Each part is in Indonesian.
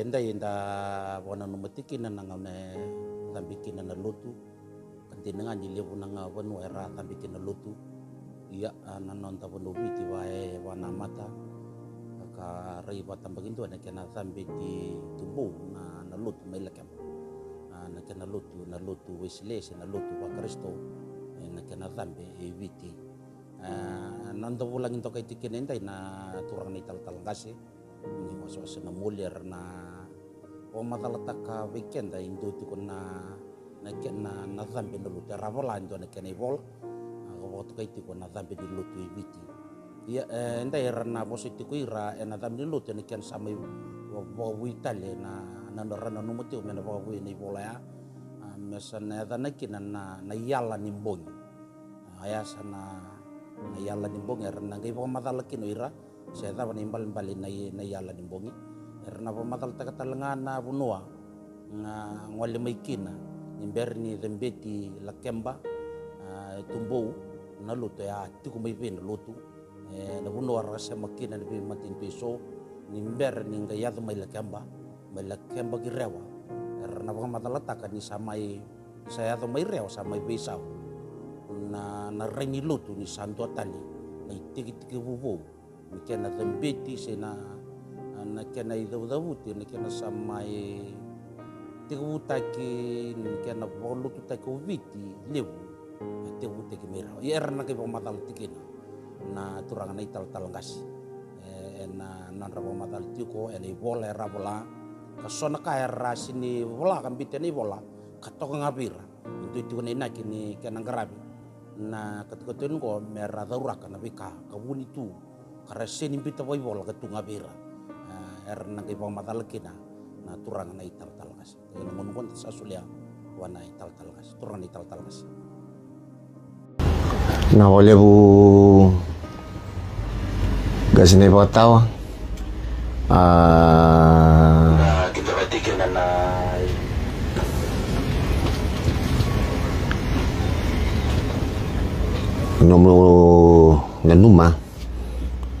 enda enda wana no matiki na nanga ne tambiki na lutu kanti nanga ni lebu nanga wanu era tambiki na lutu ia na nonta wanu biti wae wana mata ka rei wa tambaki tu na kena tambiki tubu na na lutu mele kem na kena lutu na lutu se na lutu wa kristo e, na kena tambe e biti e, nonta wulangin tokai tikin ndai na turang ni tal-tal ngasi ನಿವಾಸವಾಸಿನ ಮೂಲ್ಯರನ್ನ o matalataka weekenda indo ti kona na kena na zambi no lutu ravola indo na kena ibol ko to kai ti kona zambi di lutu ibiti ia enda era na bosi ti ira na zambi di lutu na ken sama wo witale na na no rana no mutu mena wo wi ni bola ya mesa na da na kina na na yala ni mbongi aya sana na yala ni mbongi era na ngai wo matalaki no ira setan wani mbal mbali na na yala ni bongi erna po matal na bunua na ngwali maikina imberni rembeti la kemba nah, tumbou na luto ya tiku mai pen nah, lutu eh, na bunua rasa makina ni nah, pe matin peso ni mber ni ngayat mai la kemba mai la kemba matal samai saya tu mai rewa samai besau na na rengi lutu ni santu atali na tiki tiki bubu na kena tembeti se na na kena idaudavuti na kena samai tewu taki na kena volutu taki uviti lewu e tewu taki merau i e erna ke pamatal tikina na turangana ital talangasi na e, nan rabo matal tiko ene bola rabola kasona ka era sini bola kambite ni bola katok ngabira itu itu nena kini kena garabi na ketukutun ko merah dauraka nabika kabun itu karese impi tawai wol bol tunga bira eh, er nang ipong mata lekina na turang na ital talgas na mongon sa sulya wana ital talgas turang ital talgas na volebu gasine batawa ah kita batikin na nomor nanuma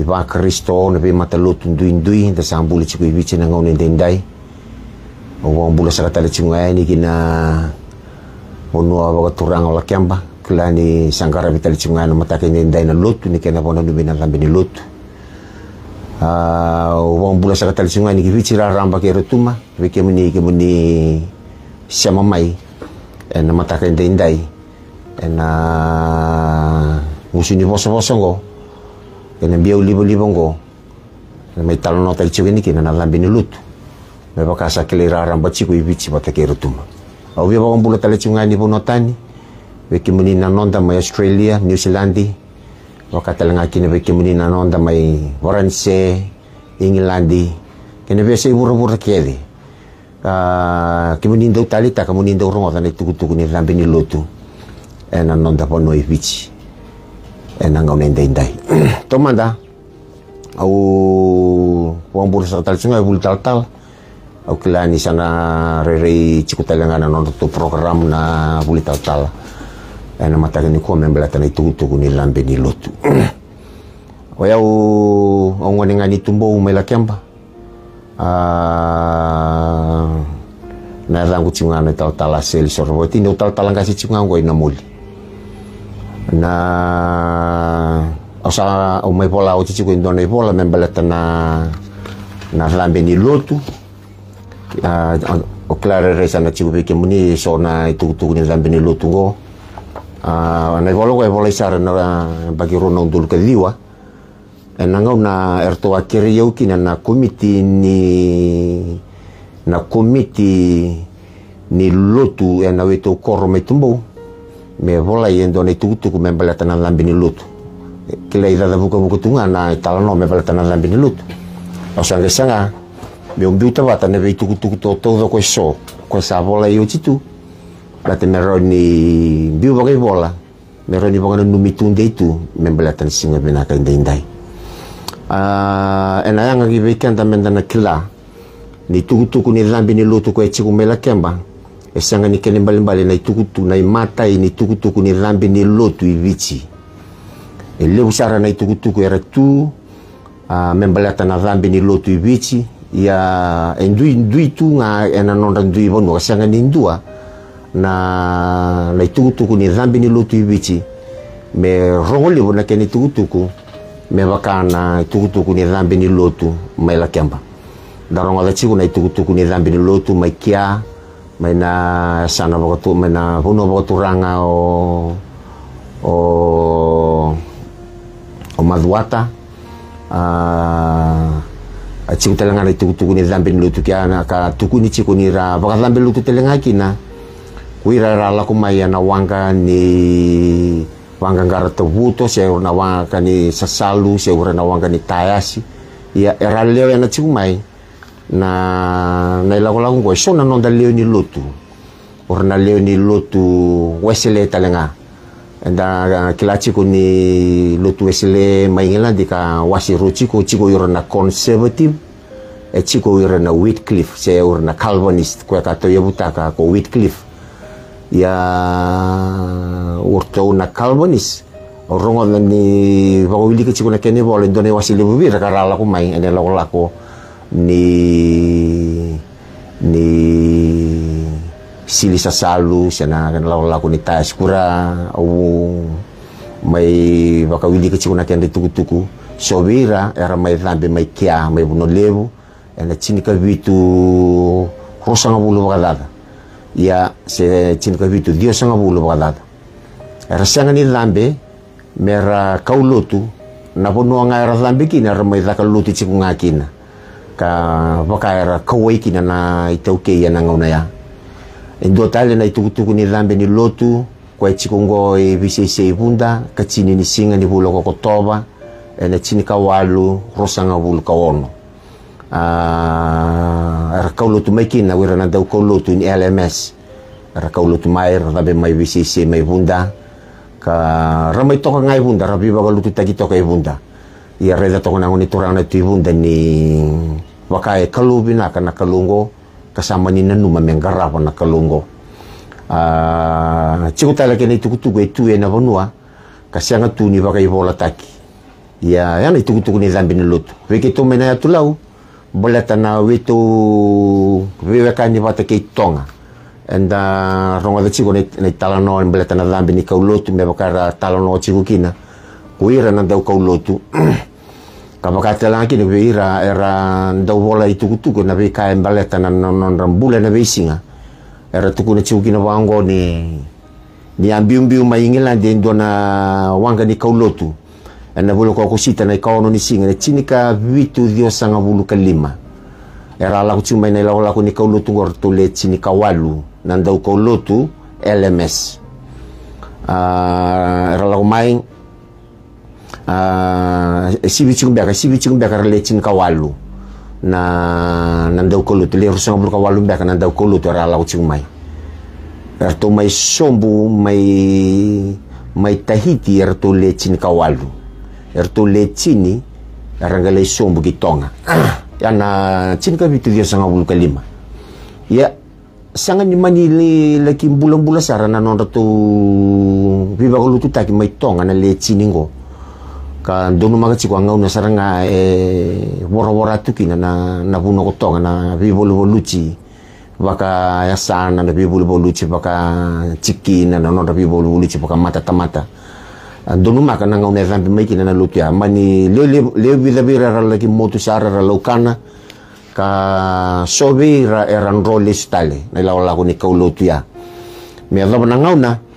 Iba Kristo na pe matalu tunduindui ta sang bule cipu ibici na ngau nendendai o wong bule saratale cingai ni kina monua baga turang ola kemba kila ni sangkara bitale cingai na matake nendai na lot ni kena pona nubi na lambe ni lotu o sa katalit saratale cingai ni kibici ra ramba ke rotuma muni kemuni muni siama mai na matake nendai na musuni boso boso ngau kene biau libo libongo me talono tal chugeni kina na lambini lutu me baka sa kelera ramba chiku ibichi bata kero tuma au bia baka mbula tale chunga bono tani weki muni na nonda mai Australia New Zealandi baka tale ngaki ne weki muni na nonda mai Waranse England kene biasa ibura bura kedi Uh, ah, kimuni ndau talita kamuni ndau rongo tani tuku ni lutu ena nonda bono ibichi なんかおねんだいんだい。とまだ、au wang puro sa tal sungai bul tal tal au kelani sana rere cikutal yang ana nonton tu program na bul tal tal ena mata ni kua membela tana itu tu kuni lambe ni lotu Oya ya au ngone ngani tumbo umela kemba ah, na rangu cingana tal tal asel sorboti ni tal tal cingu cingango ina muli na au sa au mai vola otisiko ah, e dua na i e e ah, vola me baleta na cabe ni lotu o ila rarei sana ik vei kemuni so na i tukutuku ni cambe ni lotu go nai vola go e volaisara nabakir na udulukacia enangauna erato akerei au kina na t na komiti ni lotu ena weitou koro mai tubou me vola i endo nei tutu ku me bela tanan lambe ni lutu kila ida da buka buka tunga na itala no me bela tanan lambe ni lutu o sanga sanga me un biuta vata ne vei tuku tuku to todo ko so ko sa vola i tu. la te mero ni biu bagai vola mero ni bangana numi tunde itu me bela tan singa bena ka indai indai uh, ena yanga ki vei kenda mendana kila ni tuku tuku ni lambe ni lutu ko e chiku mela kemba esanga esangani kele mbalimbali na itukutu na imata ni itukutuku ni lambi ni lotu ivichi eleu sara na itukutuku era tu uh, membaliata na lambe ni lotu ivichi ia endui ndui tu nga enanonda ndui vanu ni ndua na na itukutuku ni lambe ni lotu ivichi me rongolevo na kene itukutuku me vaka na itukutuku ni lambe ni lotu maila kemba darongoca ciku na itukutuku ni lambe ni lotu maikia mai na sana mai na vanua vakaturanga oo mauata ajiku telenga na itukutuku ni cabeni lotukea katukuni iko nira vakacabenlotu talengakina ra lakomai ana waga ni vagagara tavuto se na waa ni sasalu seura na wagani taas ia era le e na ik mai na nailagolago gue so nanonda leo ni lotu ore ah, ah, na leo ni lotu wesele talenga da kila tsiko ni lotu wesele maingela dika wasiro tsiko tsiko yore na conservative e tsiko yore na Wycliffe se yore na Calvinist kue kato yebutaka ko Wycliffe ya urto na Calvinist rongo ah, ni bawili ke tsiko na kene bole ndone wasile bubira karala ko mai ene eh, lagolako ni ni silisasalu se nana lakolako ni taskura u mai vakawiliki siko na kedra itukutuku so vei ira era mai cabe mai kia mai vuna levu ena sinakavitu rosangavulu vakacaca i se sinakavitu iosangavulu vakacaabbmakalotia kina ka wakaera kawaiki na itaukei itauke ya na ngauna ya e ndo tale na itukutuku ni dhambe ni lotu kwa chikungo e bisese ibunda ka chini ni singa ni bulo ko kotoba e na chini ka walu rosanga bulu ka wono a na wera na dau ka ni LMS ra ka lotu mai ra dhambe mai bisese mai bunda ka ramai toka ngai bunda rabi baga lutu tagi toka ibunda ia reda toka na ngoni turang na tu ibunda ni Wakai kalubi na kana kalungo kasama ni nanu mamengara wana kalungo a chiku tala kena itukutuku etu ena vanua ah. kasianga tu ni wakai bola taki ya yana tuku ni zambi ni lutu weke tu mena ya tulau bola tana weto weweka ni wata kei tonga ah. enda ah, ronga da chiku nei talano en bola tana zambi ni me wakara talano chiku kina kuira nandau kabakatela kine be ira era dawola itukutuku na be kaen baleta na non rambule na isinga era tuku chiuki na wango ni ni ambiumbiu maingela de ndona wanga ni kaulotu na bulu kwa kusita na ikaono ni singa na chini ka vitu dio sanga bulu kalima era la kuchuma na ila ku ni kaulotu ngor tole chini ka walu na ndau kaulotu LMS uh, ah, era la main sibi cikum beka sibi cikum beka rale kawalu na nandau ndau kolutu le rusanga bulu kawalu beka na ndau kolutu ra lau cikum mai erto mai sombu mai mai tahiti erto le cin kawalu erto le cini ranga le sombu gitonga yana cin dia sanga bulu kalima ya sanga ni le laki bulan-bulan sarana non viva taki mai tonga na le cini ngo ka dono maga chiko anga una saranga e wora wora tukina na na buno gotonga na bibolo boluchi baka ya na bibolo boluchi baka chikina na no bibolo boluchi baka mata tamata dono maga na una zambi meki na lukia mani le le le vida bira rala ki motu sara rala ukana ka sobi ra eran role stale na la wala ko ni kaulotia me adobna ngauna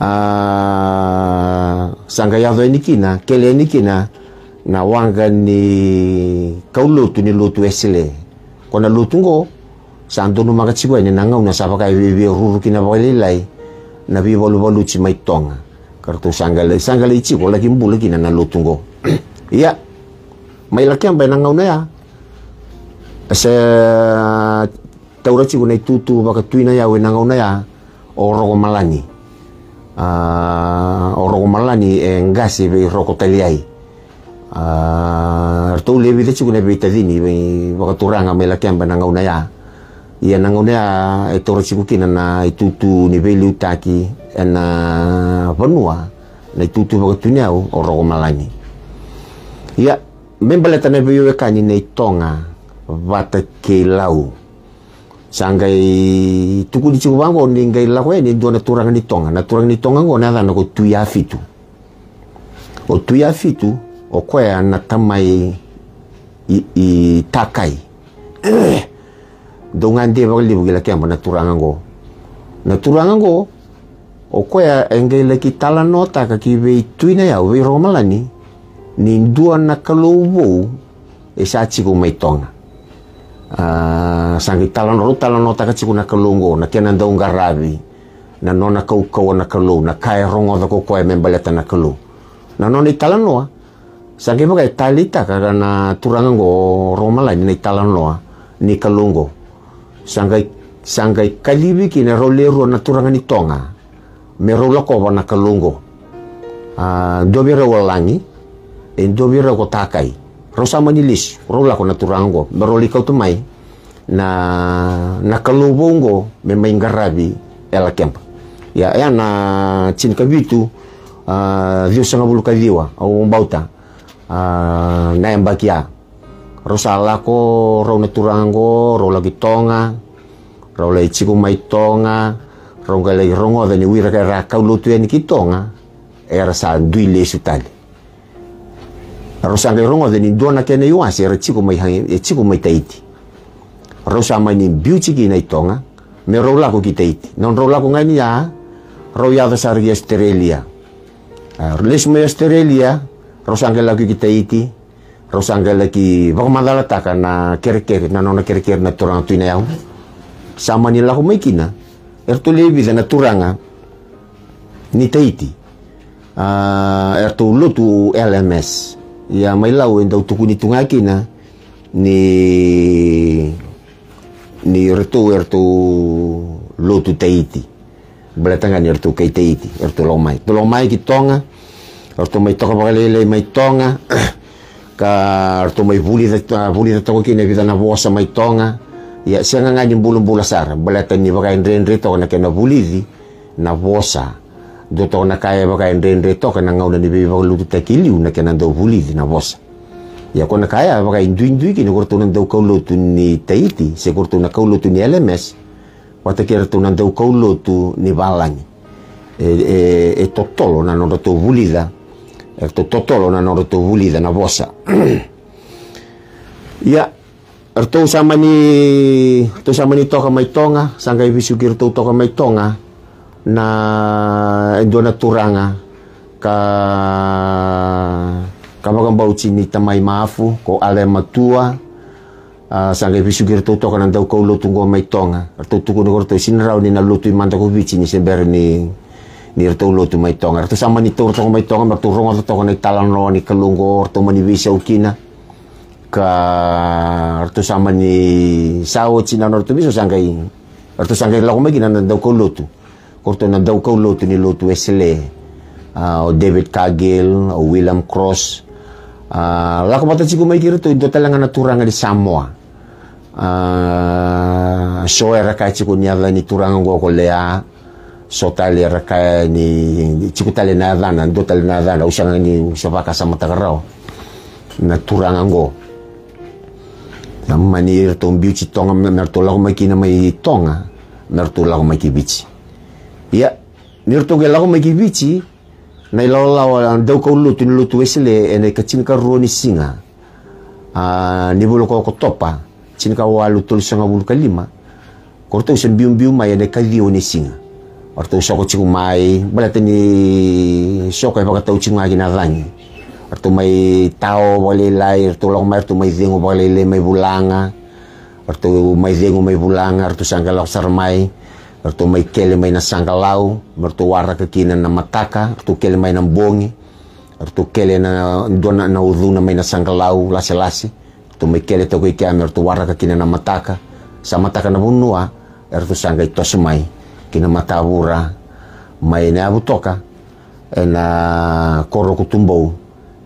a ah, sangayazo enikina kele enikina na wanga ni kaulotu ni lotu esile kona lotu ngo sandonu makatsiwa ni na ngauna sapa kai bebe ruru kina balilai na bi bolu bolu ci mai tonga kartu sangale sangale ichi kola kimbulu kina na lotu ngo iya mai laki ambai nanga ya ase taura ci kuna itutu baka tuina ya we nanga una ya orogo malani Ah, orogomalani e ngasi be rokotaliai artou ah, levi de chukune be tadini be wakaturanga mela kemba na ngauna ya ia na ngauna ya e toro chikukina na itutu ni be liutaki e na vanua na itutu wakatuniau orogomalani ia membaletana be yoekani na itonga vatakelau sangai tukudi chikubango ni ngai lakwe ni ndo na turanga ni tonga na turanga ni tonga ngo na thana tuya fitu o tuya fitu o kwea na tamai i, i takai donga ndi ba li bugila kembo na turanga ngo na ngo o kwea ngai la kitala nota ka ki vei tuina ya we romalani ni dua na kalobo e sa chiku mai tonga Ah, sanga italanao talanao takatsiko nakalongo nakianandao na nanao na nakalo nakae rongoda kokoe membaleta nakalo nanao na italanoa sanga ivaga itali itaka na turangango romalaini na italanoa ni kalongo sanga sanga ikalivi kina rolerua na turangani tonga merau lakova na kalongo uh, ah, dovira walangi e dovira kotakai rosa manilis rola ko naturango meroli kau tumai na na kalubongo memain garabi ela kempa ya ya na chin bitu uh, ah, dio sanga bulu diwa au bauta uh, na embakia rosa lako ro naturango ro lagi tonga ro lai chiku mai tonga ro ngalai rongo wira ka ra ka lutu en kitonga era sa duile sutali rusanga rongo de ah, ni dona kene yo ase re chiku mai hangi e chiku mai taiti rosa mai ni beauty ki nei tonga me rola la ko ki taiti non rola la ko ngai ya ro ya da sar ya australia les me australia rosanga la ko ki taiti rosanga la ki va mandala ta kana kere kere na non kere kere na torang tu nei au sama ni la ko mai kina er tu lebi da na turanga ni taiti Uh, er tu lutu LMS ya mailau enda utukuni na, ni ni ertu ertu lotu teiti belatanga ni ertu kai teiti ertu lomai tu lomai ki tonga ertu mai toka pakalele mai tonga ka ertu mai buli da buli da toki ne vida na vosa mai tonga ya sianga ngani bulu bula sar belatan ni pakai ndren reto na kena buli di na vosa doto na kaya baka endrendre toka na ngauna nibe baka lutu takiliu na kena ndau pulizi na bosa ya kona kaya baka induindui kini korto na do kau lotu ni Tahiti se korto na kau lotu ni LMS wata kira tu na do kau lotu ni balang e, e, e totolo na nora tau vulida e to totolo na nora tau vulida na bosa ya Erto sama ni to sama ni toka mai tonga sangkai bisukir to toka mai tonga na do turanga ka kamakambauchi ni tamai maafu ko ale matua uh, sangai bisu gir toto kana ndau ko lotu go mai tonga tuku ngor to sinrau ni na lotu manta ko bici ni sember ni ni to lotu mai tonga ertu sama ni tur tonga mai tonga ma to rongo to ni talan ro ni kelunggo to mani bisa ukina ka ertu sama ni sao china no to biso sangai to sangai lo ko mai kina na ko lotu kortunan daw ka loto ni Lot Wesley uh, o David Cagill o William Cross uh, wala ko matansi kung may kira to ito talaga natura nga di Samoa uh, so era ka chiko niya ni turangan ko kolea so tali era ka ni chiko tali na adana do tali na adana usang ni usapaka sa matagarao naturangan ko Namanir tong beauty tonga mertula ko may kina may tonga ah. mertula ko may kibichi ya ni togelau magi vici na ilaulau wala ndau kau lutu ni lutu wesile ene kacin ka roni singa a ni bulu ko topa cin ka walu tol singa bulu kalima korto sen biu-biu, mai ene kalio ni singa orto soko ciku mai balate ni soko e pakatau ciku ngi na dangi orto mai tao wale lai orto lo mai orto mai zengo wale le mai bulanga orto mai zengo mai bulanga orto sangala sar mai Ratu may kelimay na sanggalaw, ratu wara kakinan na mataka, ratu kelimay na bongi, ratu kele na dona na uduna may na sanggalaw, lasi-lasi, ratu may kele to kui kiam, ratu wara kakinan na mataka, sa mataka na bunua, ratu sanggay to sumay, kinamatawura, may na abutoka, na koro kutumbo,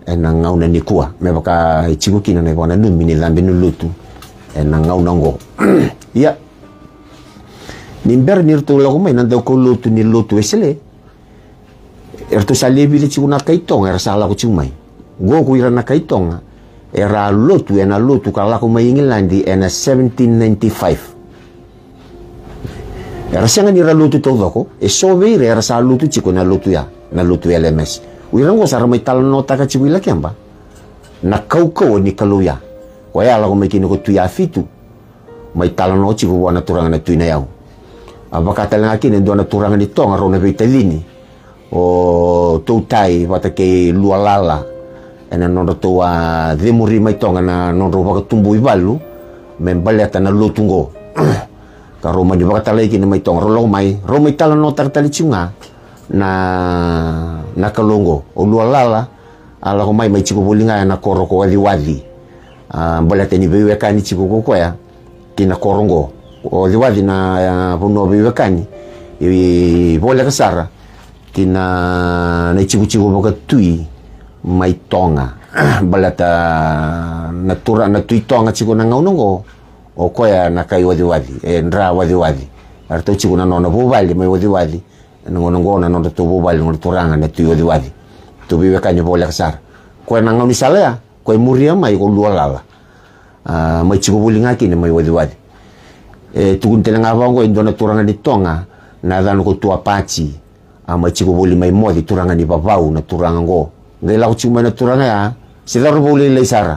na ngau na nikua, mebaka ichigo kina na ibona numi ni lambi nulutu, na ngau na ngo. yeah. Nimber nimbere niritulogo maina dau kau lotu ni lotu esele er tu salebi le tsikuna kaitong er salako tsik mai goku ira Er kaitonga era lotu ena kala kumai mai landi ena 1795 era sianga nira lotu todoko e soveire era sa lotu tsiko ya, ya na lotu ya na lotu LMS uira ngo sara mai talanota ka wila kemba na kau ni kaluya Kaya lako mai kini ko tuya fitu mai talanota tsiko wana turanga na tuina yau avakatalagaki oh, ah, na dona turangani tonga rona veitalini o toutai vatakei lualala ena nodra tou a cemuri mai tonga na nodra vakatumbu i valu me baleta na lotungo ka romani vakatalaiki na mai tonga ro mai ro mai tala no takataliciuga na na kalongo o lualala alago mai mai cikuvuligae na koroko wasiwasi ah, baleta ni veiuekani cikukokoea kina korongo oliwazi na vunovi vekani ivola kesara. tina na ichivuchivu voka tui mai tonga balata natura na tui tonga chiku na ngaunongo o koya na kai waziwazi e ndra waziwazi ara arto chiku na nono vuvali mai waziwazi nongonongo na nono tu vuvali ngona turanga na tui waziwazi tu vivekani vola kasara koya na ngaunisala ya koya muria mai ko lualala ah, mai chiku vuli ni mai waziwazi e, eh, tukuntelanga vaongo indona turanga ni tonga na dhano ko tua pachi ama chiko boli mai modi turanga ni vavau na turanga ngo ngai lau chiko na turanga ya se dharo boli lai sara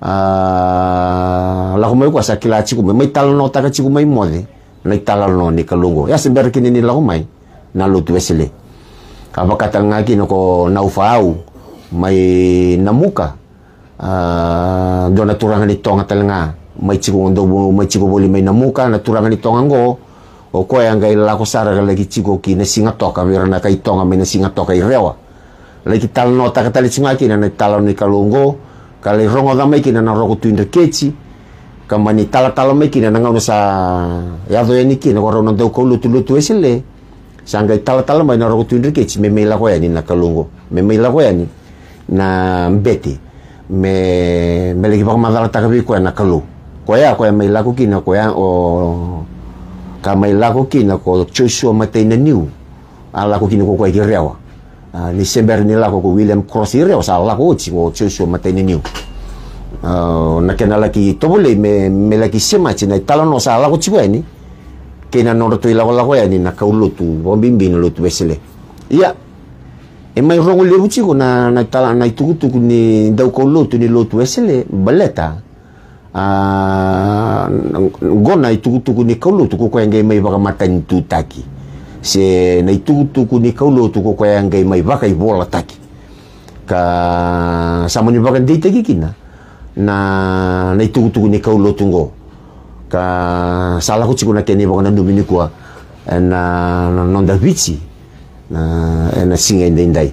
a ah, la ko mai ko sa kila ya chiko mai mai talo no ka chiko mai modi na talo no ni kalungo ya se berki ni la ko mai na lo tu vesele apa kata ngaki no ko na mai namuka a ah, dona turanga ni tonga telenga maichigo ndobo maichigo boli mainamuka na turanga ni tonga ngo o ko ya ga lagi chigo ki na singa toka wira na kai tonga mena singa toka irewa lagi tal nota ka tali singa ki na talo ni kalongo kala rongo da mai kina na tu inda kechi kama ya ni tala tala mai na ngau sa ya do yani na ko rono ndau ko lutu lutu esile sangga tala tala mai na tu inda kechi me mela ko yani na kalongo me yani na me me lagi pa madala bi ko ya na kalongo koea koea mai lako kina koea o ka mai lako kina ko choice o mate na niu a lako kina ko koea kirewa uh, ni sember ni lako ko William Cross irewa sa lako otsi ko choice mate na niu uh, na kena laki tobole me me laki sema china no sa lako tsi ni kena norto ilako lako ya ni na kaulutu bombimbing lutu besele iya e mai rongo le uchi ko na na tala na itukutuku ni dau ko lotu ni baleta ngona itukutuku ni kaulo tuku kwa yangai mai baka mata taki se na itukutuku ni kaulo tuku kwa yangai mai baka ibola taki ka sama ni baka ndei taki kina na na itukutuku ni kaulo tungo ka salah ku cikuna kene baka na domini na nonda bici na na singa indai indai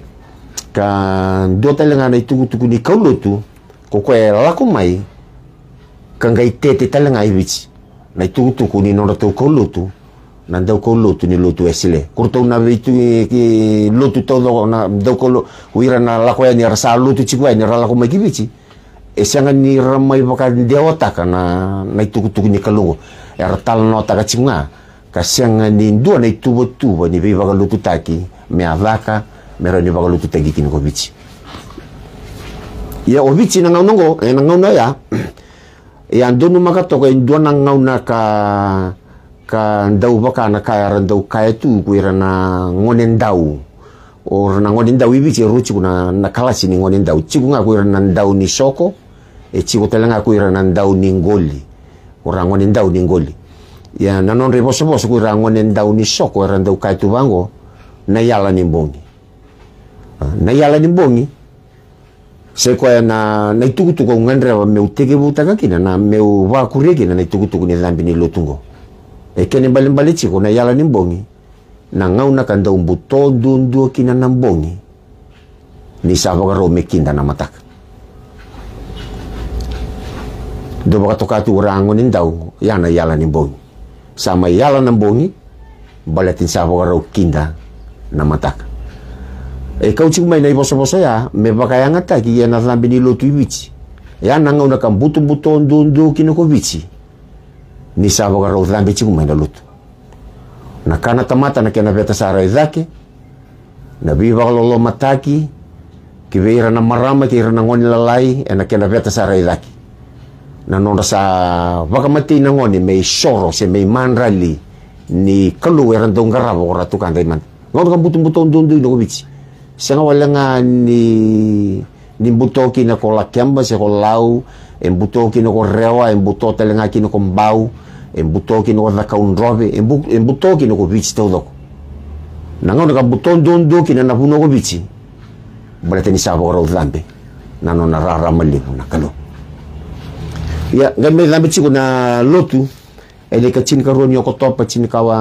ka dota lenga na itukutuku ni kaulo tu kokoe laku mai kanga itete talanga iwitsi na itukutuku ni nora tau kau lotu na dau ni lotu esile kur tau na eh, ki lotu tau dau na dau kolo wira na lako ya ni rasa lotu cikwa ni rala kau magibitsi esianga ni ramai baka dia otaka na e na itukutuku ni kalungu ya ratal no taka cinga kasianga ni dua na itu betu ni baka lotu taki me avaka mera ni baka lotu taki kini ya obici na ngaunongo na ngau eh, ya ia e doon umaga to kay doon ang na ka ka daw ba ka na kaya ran daw kaya tu kuira na ngone daw or na ngone daw ibi chiru chiku na na kalasi ni ngonen daw chiku nga kuira na daw ni soko e chiku tala nga kuira na daw ni ngoli or ngonen daw ni ngoli ya na non reboso boso kuira ngonen daw ni soko ran daw kaya tu bango na yala ni mbongi na yala ni mbongi sekoya na na tuku ng'anrira wa meu buta kina na meu wa kina na tuku ni lotungo. E tungo ekene mbalimbali chiko na yala ni mbongi na ng'au na kanda umbu duo kina na mbongi ni sava rome mekinda na matak. do baka tu urango ni ndau yana yala ni mbongi sama yala na mbongi balatin sava kinda na matak e eh, kauchi kuma ina iboso boso ya me baka yanga ta ki yana zambi ni lotu ibichi ya nanga una kambutu buto ndo ndo kino ko bichi ni sabo ka zambi chi kuma ina lotu na kana tamata na kena beta sara izake na biba lolo mataki ki veira na marama ki ira ngoni lalai e eh, na kena beta sara izake na sa wakamati na ngoni me shoro se me manrali ni kalu erandongarabo eh, ratu kandai man ngoni kambutu buto ndo ko bichi sa nga ni ni buto kina ko lakemba se ko lau en buto kina ko rewa en buto telenga kina ko mbau en buto kina ko daka unrobe en buto kina ko bichi teu doko nanga ka buto ndondo kina na puno ko bichi balete ni sabo ro dhambe nano na rara malimu na kalo ya ngambe dhambe chiko na lotu ele ka chini ronyo ko topa chini ka wa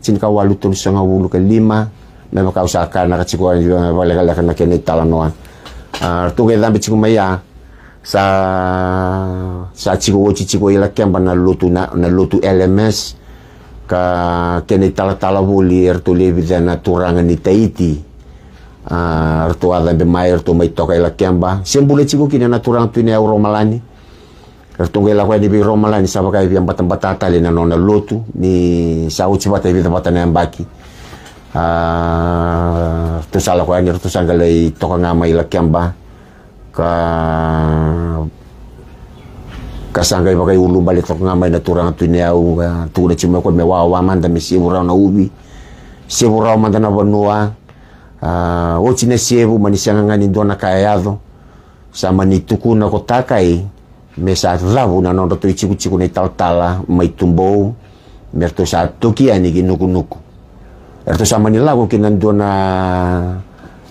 chini ka wa lutu songa wulu ka lima me va causar cana ka na an yo me kala kana kene noa ar dan maya sa sa chiku wo chiku ila kemba na lutu na na lutu LMS ka kene ni tala tala buli ar tu lebi dan na turanga ni taiti ar ah, tu ada be mai ar tu mai toka ila kemba sembule chiku kina na turanga tu ni euro malani Ertungu ila kwa bi romalani bi ambata ambatan batata lina nona lotu ni sauchi bata ibi ambatan yang baki uh, ah, tusala ko tu tusanga lay toka nga may lakyamba ka kasanga iba kay ulu balik toka nga may naturang tuniyaw uh, tuna chima ko mewawa man dami siburaw na ubi siburaw man na banua uh, wochi na siebu manisanga nga nindo na kayado sama nituku na kotakai me sa dhavu na nondo tu ichiku chiku na italtala mai tumbou Mertu sa ni nuku nuku Εκτός αν Μανιλάκο kinandona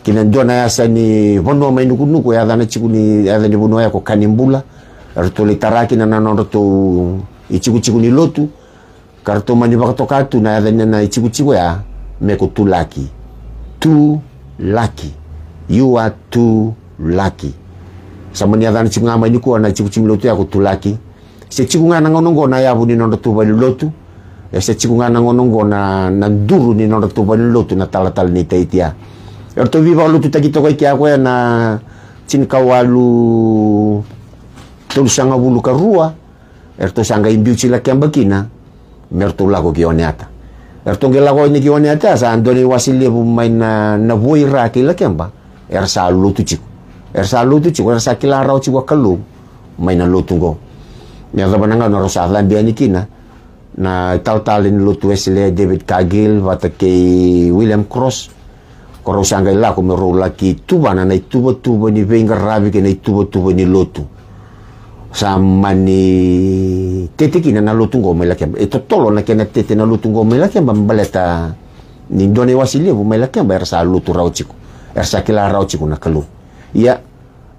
kinandona yasa ni vonno mainukunuku yadhana chikuni yadhani vuno yako kanimbula rto litaraki na nanorto ni lotu karto manivakatokatu na yadhani na ichikuchiku ya meko tu lucky tu lucky you are tu lucky samani yadhana chikungama inukuwa na chikuchimi lotu yako tu lucky se chikungana ngonongona yavu tu tuvali lotu ese chikungana ngonongo na na duru ni nora tu bani lotu na tala tala ni teitia er to viva lotu taki toko iki akwe na kawalu tolu sanga bulu karua er to sanga imbiu chila kina mer to lago kioneata er to ngelago ni kioneata sa andoni wasilie bu main na na boi raki la kiamba er sa lotu ciku er sa lotu ciku er sa kila rau chiku wakalu main na lotu nanga Nyata panangan orang sahlan bianikina, na tawtalin lutwe sila David Kagil wata kay William Cross koro sanga la ko merola ki tuba na nai tuba tuba ni venga rabi ke nai tuba tuba ni lotu sama ni tete kina na lotu ngo mela kemba eto tolo na kena tete na lotu ngo mela kemba mbaleta ni ndone wasile bu mela kemba ersa lotu er sa kila na kalu ya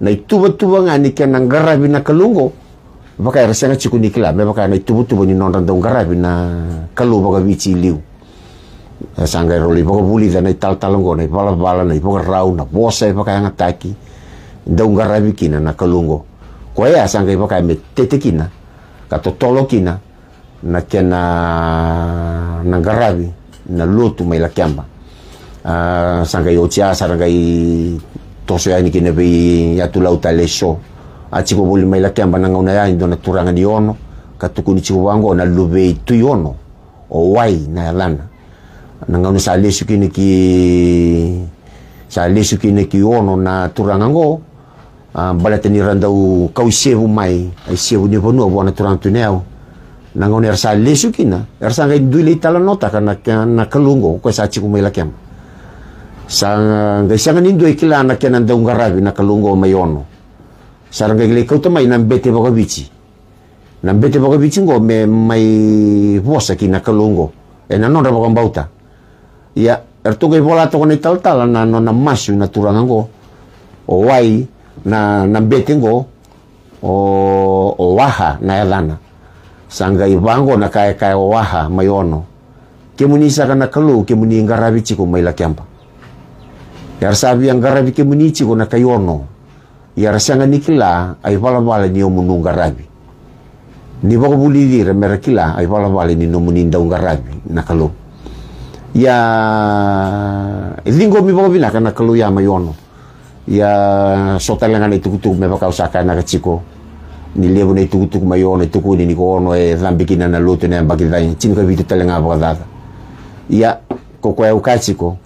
nai tuba tuba ngani na ngarabi na kalungo baka rasianga chikundi kila me baka na itubutubu ni nonda ndongarabi na kalu baka bichi liu eh, sanga roli baka buli da na tal talongo na bala bala na baka rau na bosa baka yang ataki ndongarabi kina na kalungo kwa ya sanga baka me tete kina katotolo kina na kena na garabi na lotu mai la kiamba uh, ah, sanga yo tia ah, sanga i toso ni kina bi ya tu lauta le show atsiko boli maila kemba na ngau na ya ndo na turanga di ono katukuni tsiko wangu na lube tu yono o wai na yalana na ngau ni sale suki ni ki sale suki ni ki ono na turanga ngo uh, ah, bala tani randau kau sehu mai ai sehu ni bonu bo na turanga tu neo na ngau ni sale suki na ersa ngai duli tala nota kana na kalungo ko sa tsiko maila kemba sa ngai sa ngani ndo ikila na kenan dau na kalungo mayono sarangagile kauta mai nam bete baka bici nam bete baka bici ngo me mai vosa ki na kalungo e na nora baka bauta ya ertuga i bola toko nei tal na no na masu na turanga ngo o wai na nam ngo o o waha na elana sanga i bango na kae kae o waha mai ono kemuni saka na kalu kemuni ngarabi ciko mai la kiampa Yar sabi yang garabi kemuni ciko na kayono yarasanga nikila ay bala bala ni mununga rabi ni bako bulili remera kila ay bala bala ni nomuninda unga rabi nakalo ya lingo mi bako binaka nakalo ya mayono ya sotalenga eh, na itukutuk me baka usaka na kachiko ni lebu na itukutuk mayono itukuni ni kono e dhambikina na lotu na mbakidhani chini kwa vitu talenga baka dhada ya kokoya ukachiko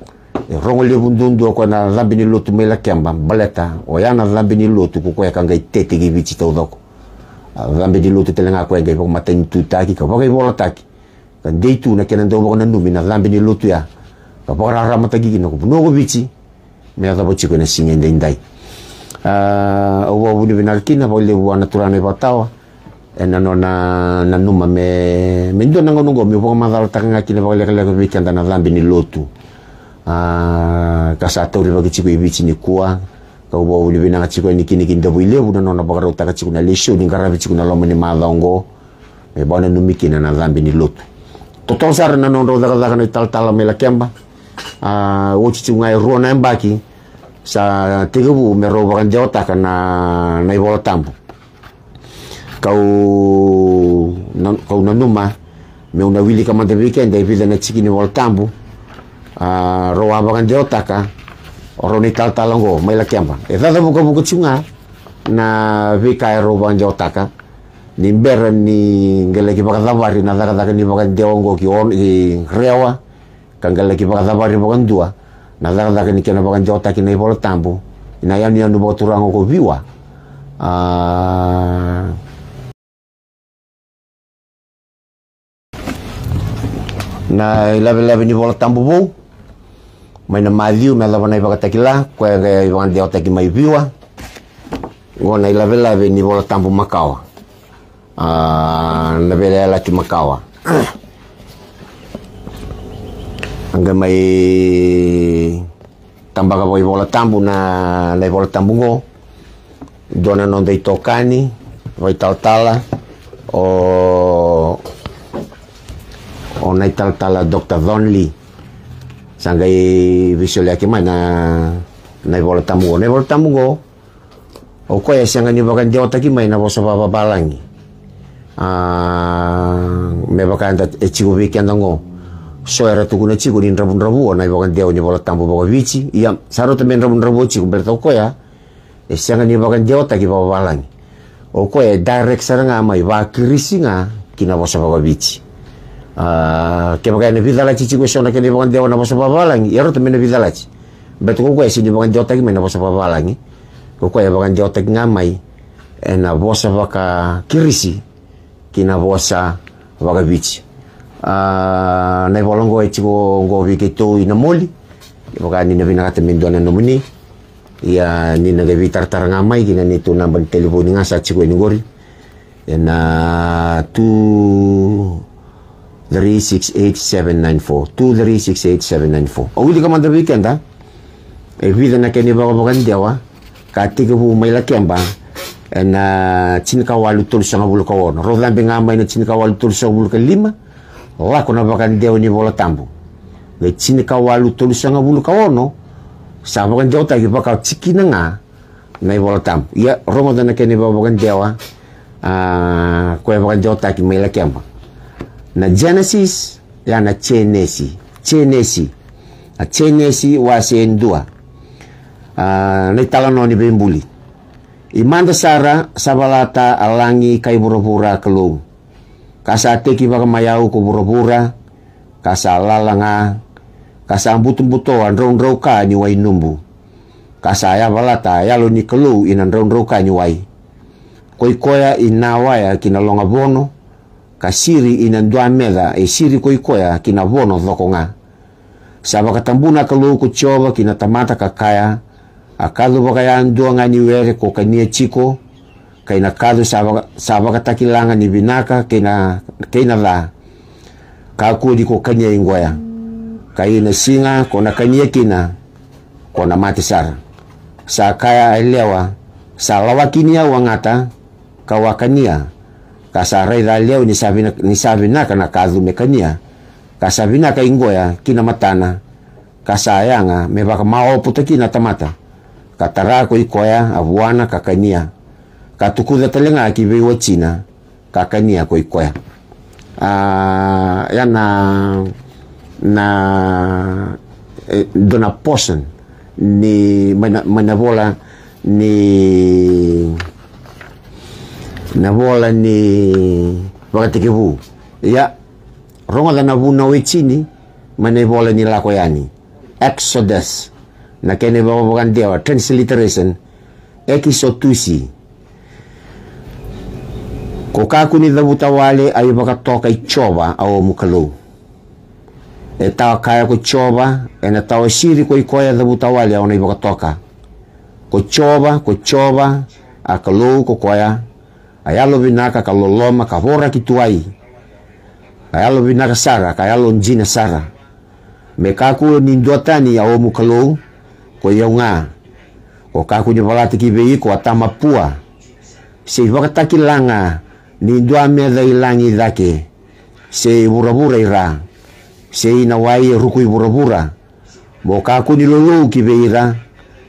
rongole bundun do ko na zambi ni lotu mela kemba baleta o ya na zambi ni lotu ko ko kanga tete gi bichi to doko ni lotu telenga ko ngai ko maten tu taki ko ko bola taki kan dei na kenan do ko numi na zambi ni lotu ya ko ko ra mata gi no ko no ko me ya zabo chiko na singe ndai ndai ah o wo kina bo le wa naturane batawa ena no na na numa me me ndo na ngono ngomi ko ma takanga kile ba le le ko bichi na zambi ni lotu uh, ah, di uri bagi chiku ibichi ni kuah, kau uri bina ka chiku ni kini kinda buile buna nona bakara utaka chiku na lesho ni ngarabi chiku na lomo ni madongo e eh, numiki na zambi ni lutu totong sar na nona daga daga ni tal tal mela kemba wochi chiku ngai embaki sa tigebu merobakan jawta kana na ibola tambu kau kau nanuma meuna wili kama te weekend dai e bila na wal tambu Ah, roa bangan jota ka ah. oroni tal talongo mai la kiamba e eh, da buka buka na vika ro bangan jota ka ah. ni mbera ni ngele ki baka zavari na daga daga kan ni baka deongo ki on i rewa ka ngele ki baka davari bangan dua na daga daga kan ni kena bangan jota ki nei bolo tambu ina yani anu boturango ko viwa uh, na ilabe labe ni bola tambu bou maina madiu me lava nai vaka takila koe ge iwan deo taki mai viwa ah. go nai lave lave ni vola tampu makawa na vele ala ki makawa anga mai tambaga voi vola tampu na nai vola tampu go dona non dei tokani voi taltala o o nai tala Dr. Don Lee sangai visual yake mana na volta mugo na bola mugo o oh. oh, ko ya sanga ni bakan dia otaki mai na bosa baba balangi a ah, me bakan ta e eh, chigo bi kan so era tu kuna chigo ni rabun rabu oh, na bakan dia ni bola mugo bawa bici ia saro temen rabun rabu chigo berto ko ya e eh, sanga ni bakan dia otaki baba balangi o ko ya direct saranga mai ba kirisinga ah, kina bosa baba bici Uh, ke bagai ne vidala ci ci ko sona ke ne bagai dewa na bosa babalangi yaro to mena vidala ci betu ko ko esini bagai otek ki bosa babalangi ko ko ya otek ngamai ena bosa baka kirisi kina bosa baga bici uh, na e ci ko ngo bi ke to ina moli ke ini, ni ne bina kata min dona no muni ya ni na tar ngamai kina ni to namba telefon ngasa ci ko gori ena ya, tu 2368-794 2368-794 Awili ka mandar weekend ha Evida ya, uh, na kene ba kabagan diawa Katiga bu may laki ang ba Na cinkawalu tulus ang abul ka wono Rodambi nga may na cinkawalu tulus ang abul ka lima Lako na bakan diawa ni bola tambu Nga cinkawalu tulus ang abul ka wono Sabagan diawa tagi baka ciki na nga Na bola tambu Ya romo na kene ba bagan diawa Kue bakan diawa tagi may laki ang ba na Genesis ya na Chenesi. Chenesi. a Chenesi wase ndua. Uh, ah, na talano ni bembuli. Imanda sara sabalata alangi kai burubura kelung. Kasa teki baka mayau ku burubura. Kasa lalanga. Kasa ambutumbuto androng roka ni wai numbu. Kasa ya balata yalo ni kelu inan rong roka ni wai. inawa ya kinalonga bono. kasiri ina ndwa metha isiri e koikoya kina vono thokonga saba katambuna kalu kuchova kina tamata kakaya akalu vaka ya nga ngani were ko kania chiko kaina kalu saba, sava katakilanga ni binaka kina kina la kakudi ko kania ingoya kaina singa kona kania kina kona mati sara sakaya elewa salawakini ya wangata kawakania kasareidha leo nisavinaka na kasabina kaingo ya kina matana kasayanga mevaka maoputa kina tamata katarako ikoya abuana kakania katukudha ki kiveiwa china kakania ko ikoya a ah, ya na na eh, dona posen ni mana mana bola ni navolany vakatike vu ia ya, rogala na vunao itsiny mane lakoyani lako yani exodus nakene vavakan dewa transliteration ekisotusi ko kakuni dhavuta wale toka vakatoka ichova mukalou e tawa kaya ko chova e na tawa siri ko ikoya dhavuta wale ao na i vakatoka ko ko ko koya ayalo binaka kaloloma kavora kituai ayalo binaka sara kayalo njina sara mekaku nindotani ya omu kalou ko yaunga ko kaku nyepalati kibei ko atama pua sei wakataki langa nindua meza ilangi dake sei burabura ira sei nawai e ruku iburabura mo kaku nilolou kibei ira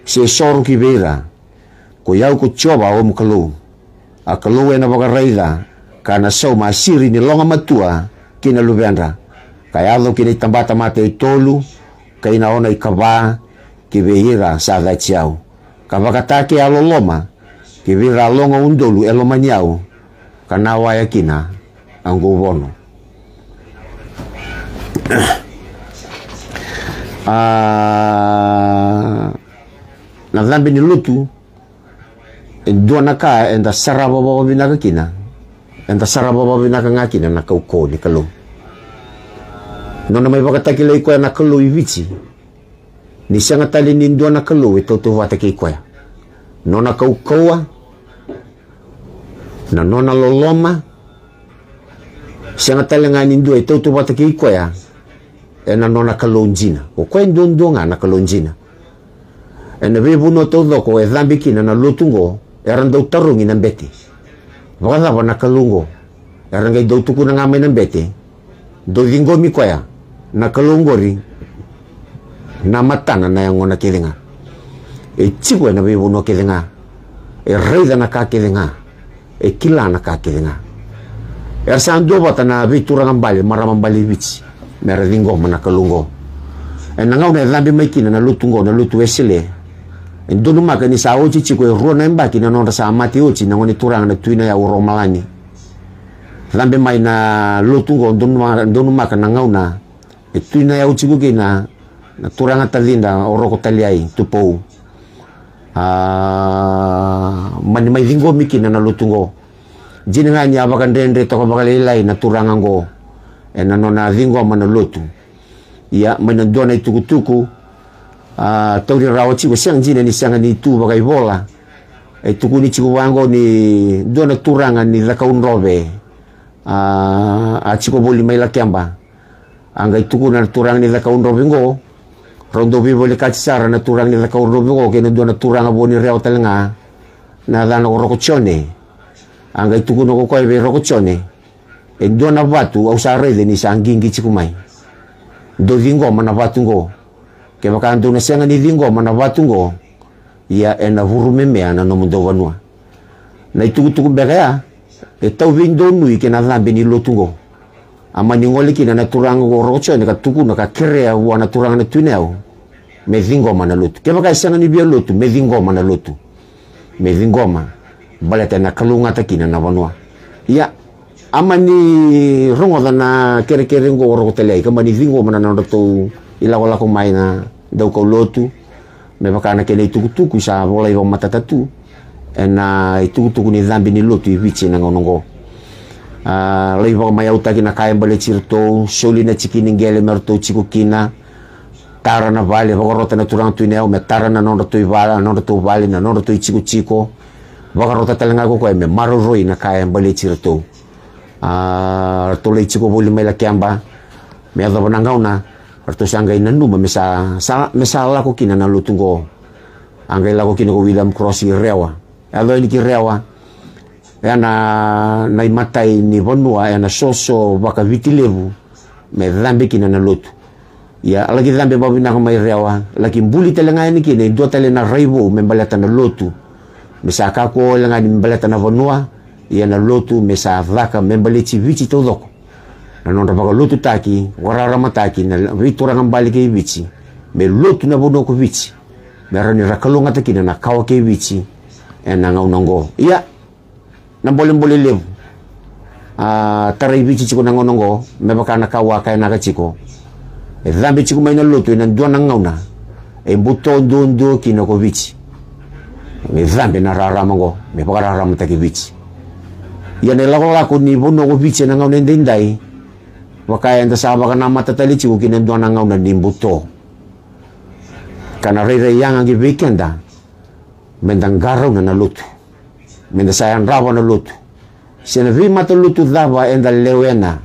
sei soru kibei ira ko yau ko coba omu kalou a kalue na wakaraila kana sau masiri ni longa matua kina lubeandra kai alo kina tambata mata i tolu kai na ona i kava ki veira sa vatsiau alo loma ki vira longa undolu e lomaniau kana waya kina angu wono uh, na dhambi ni lutu Eh, duana ka eh, enda saraba baba binaka kina enda saraba baba binaka ngakina na ka uko ni kalu nona mai baka takile iko na kalu ibichi ni sanga tali ni duana kalu ito to wata ki iko nona kau koa na nona loloma sanga tali ni ndua ito to wata ki iko ya ena eh, nona kalu njina o ko ndondonga na kalu njina ena vebu no to doko e dhambi kina na lutungo eran daw tarungi ng bete. Baka na ba nakalungo. Eran gay daw tuko ng amay ng bete. Do dingo mi kwaya. Nakalungo ri. Namata na na yung na kilinga. E chigwe na bibu no kilinga. E reida na ka kilinga. E kila na ka kilinga. Er saan do bata na bitura ng bali, maramang bali bits. Meron dingo, manakalungo. E nangaw na dambi may kina na lutungo, na lutu esile. ndolumaka ni sawo chiko ruo na mbaki na nonda sa mati oci nango ni turanga na tuina ya uromalani thambe mai na lotungo ndolumaka na ngau na, tuina ya uci kuke na ah, na turanga talinda oroko taliai tupou mani mai vingo mikina na lotungo jini ngani abaka ndendre toko bakalelai na turanga ngo e na nona vingo mana lotu ya mai na dona itukutuku tuku uh, tau rawa chigo siang jina ni siang ni tu bagai bola e tuku ni chigo wango ni dona turanga ni lakaun robe uh, a chigo boli mai la kiamba anga tuku na turanga ni lakaun robe ngo rondo bi boli katsara na turanga ni lakaun robe ngo ke na turanga boni reo talanga na dana roko chone anga tuku no ko koe be roko chone e dona batu au sa rede ni sangingi chikumai do vingo mana batu ngo ke ni nilingo mana vatungo ia ena huru ana no vanua, na bega ya e tau ving nu i kena zambe ni lotungo ama ni ngoli kina na turang go rocho ni katuku na kakirea wa na ya turanga na tuneo me dhingoma na lotu ke bakaisenga e ni bia lotu me dhingoma na lotu me dhingoma kalungata na kalunga kina na vanua ya ama ni rongoda na kere ngo ni ikamani mana na nandotou ilago lako maina dau daukau lotu na pakana kele itukutuku sa bola iwa matatatu na itukutuku ni dhambi ni lotu i wiche na ngonongo uh, lai wa mai auta kina kai bale chirto sholi na chikini ngele merto chiku kina tara na vale wa na turan tu neo me tara na nondo tu vala vale na nondo tu chiku talanga ko me maro na kai bale chirto uh, to le chiku boli mai la kamba me adabana ngauna Artos angay nandu ba mesa sa mesa la ko kinanalutong ko. Angay la ko William Cross rewa. Alo ya, ini ki rewa. Ya na imatai ni bonua ya, na soso baka vitilevu me dhambi kinanalutu. Ya lagi zambi babu na kama rewa. Lagi mbuli telenga ini kine dua telena me membalata na lotu. Mesa kako lenga ni membalata na bonua ya, lotu mesa dhaka membaleti viti todoko. na vakaloto taky wararama taky itoragna ambaliky vitsy miloto navonoko vitsy miarah nirakalo agnaty akiny nakaoky vitsy e, nagnaonangô ia nambolembola levo tarai vitsy tsiko nagnaonangô mevaka nakao aka anaka e tsiko e, dhambi tsiko maina loto e nandoa nagnaona e mbo tôndôndô kinako vitsy dhambi na raharamangô mevaka raharama taky vitsy ia nalako lako nivonoko vitsy nagnaona ndeinday wakaya yang sahaba kana mata tali cikgu kina mdu nangau dan dimbuto. kana rei yang yang bikin dah mendang garau dan lutu Mendang sayang rawa lutu vi mata lutu dava enda lewena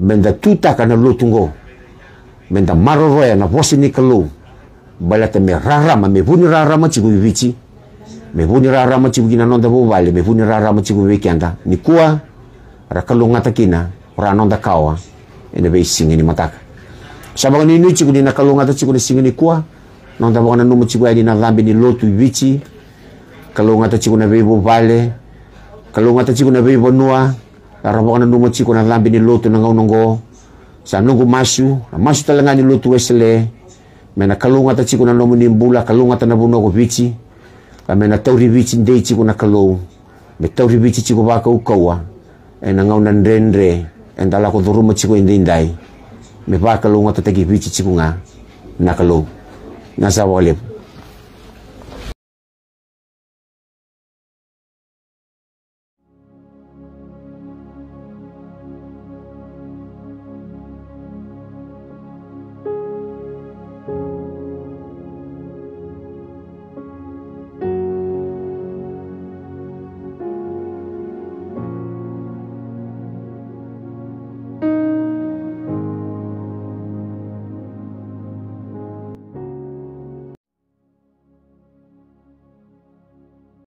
Mendang tuta kena kan lutu ngo menda maroroya na posi ni kalu balata me rarama me puni rarama cikgu vici me puni rarama cikgu kina nonda bubali, me puni rarama Nikua, weekenda ni nikua rakalungata kina ranonda kawa ah. ene be singini mataka sabang ni nu cikuni na kalunga ta cikuni singini kuwa nonda bangana numu cikuni adi na dhambi ni lotu bici kalunga ta cikuni be ibu bale kalunga ta cikuni be nua lara bangana numu cikuni na dhambi ni lotu na ngau nongo sa nungu masu na masu talanga ni lotu wesele mena kalunga ta cikuni nomu ni mbula kalunga ta nabuno ko bici kamena tauri bici ndei cikuni na metauri me tauri bici cikuni baka ukawa ah. ena eh, ngau na en dala ko duruma chiko indinday mi pa kalunga tatagi bichi chiko nga nakalo nasa walip